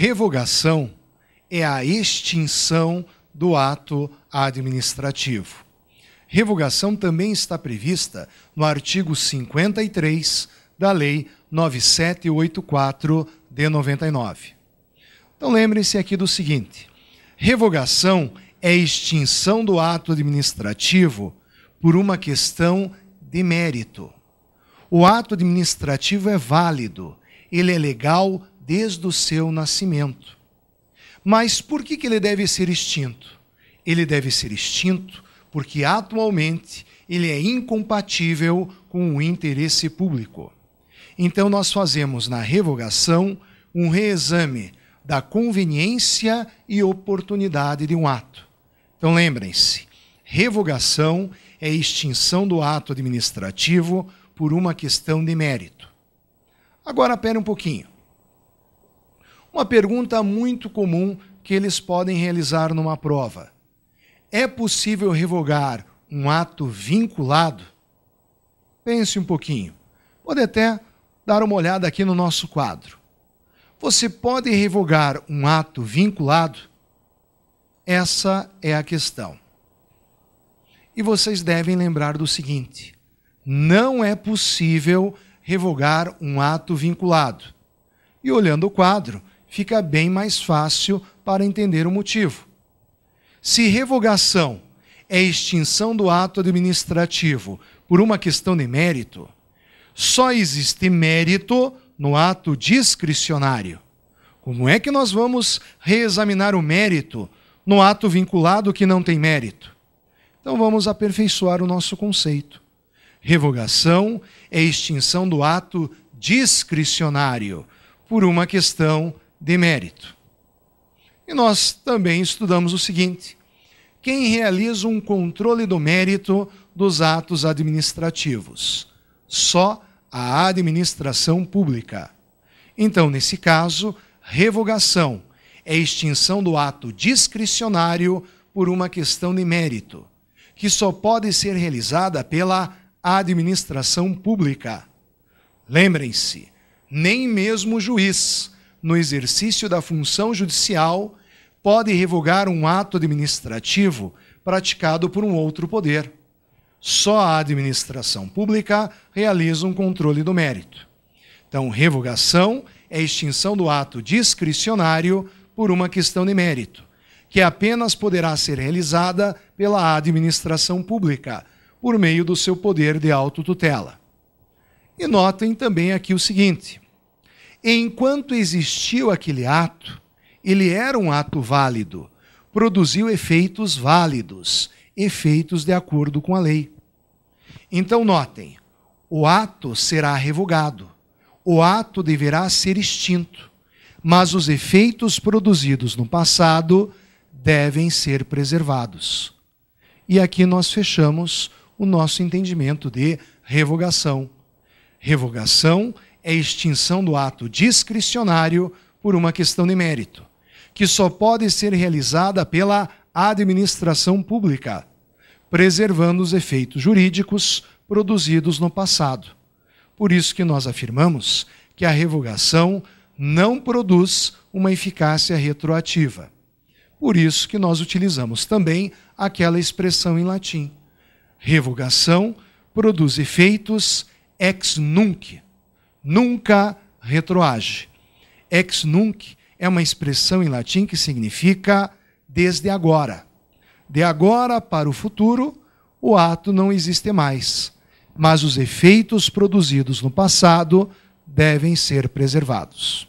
Revogação é a extinção do ato administrativo. Revogação também está prevista no artigo 53 da Lei 9784 de 99. Então lembrem-se aqui do seguinte: revogação é extinção do ato administrativo por uma questão de mérito. O ato administrativo é válido, ele é legal desde o seu nascimento. Mas por que, que ele deve ser extinto? Ele deve ser extinto porque atualmente ele é incompatível com o interesse público. Então nós fazemos na revogação um reexame da conveniência e oportunidade de um ato. Então lembrem-se, revogação é extinção do ato administrativo por uma questão de mérito. Agora pera um pouquinho. Uma pergunta muito comum que eles podem realizar numa prova: É possível revogar um ato vinculado? Pense um pouquinho. Pode até dar uma olhada aqui no nosso quadro. Você pode revogar um ato vinculado? Essa é a questão. E vocês devem lembrar do seguinte: não é possível revogar um ato vinculado. E olhando o quadro, fica bem mais fácil para entender o motivo. Se revogação é extinção do ato administrativo por uma questão de mérito, só existe mérito no ato discricionário. Como é que nós vamos reexaminar o mérito no ato vinculado que não tem mérito? Então vamos aperfeiçoar o nosso conceito. Revogação é extinção do ato discricionário por uma questão demérito. E nós também estudamos o seguinte: quem realiza um controle do mérito dos atos administrativos? Só a administração pública. Então, nesse caso, revogação é extinção do ato discricionário por uma questão de mérito, que só pode ser realizada pela administração pública. Lembrem-se, nem mesmo o juiz no exercício da função judicial, pode revogar um ato administrativo praticado por um outro poder. Só a administração pública realiza um controle do mérito. Então, revogação é extinção do ato discricionário por uma questão de mérito, que apenas poderá ser realizada pela administração pública, por meio do seu poder de autotutela. E notem também aqui o seguinte: Enquanto existiu aquele ato, ele era um ato válido, produziu efeitos válidos, efeitos de acordo com a lei. Então, notem: o ato será revogado, o ato deverá ser extinto, mas os efeitos produzidos no passado devem ser preservados. E aqui nós fechamos o nosso entendimento de revogação. Revogação é extinção do ato discricionário por uma questão de mérito, que só pode ser realizada pela administração pública, preservando os efeitos jurídicos produzidos no passado. Por isso que nós afirmamos que a revogação não produz uma eficácia retroativa. Por isso que nós utilizamos também aquela expressão em latim. Revogação produz efeitos ex nunc, nunca retroage. Ex nunc é uma expressão em latim que significa desde agora. De agora para o futuro, o ato não existe mais, mas os efeitos produzidos no passado devem ser preservados.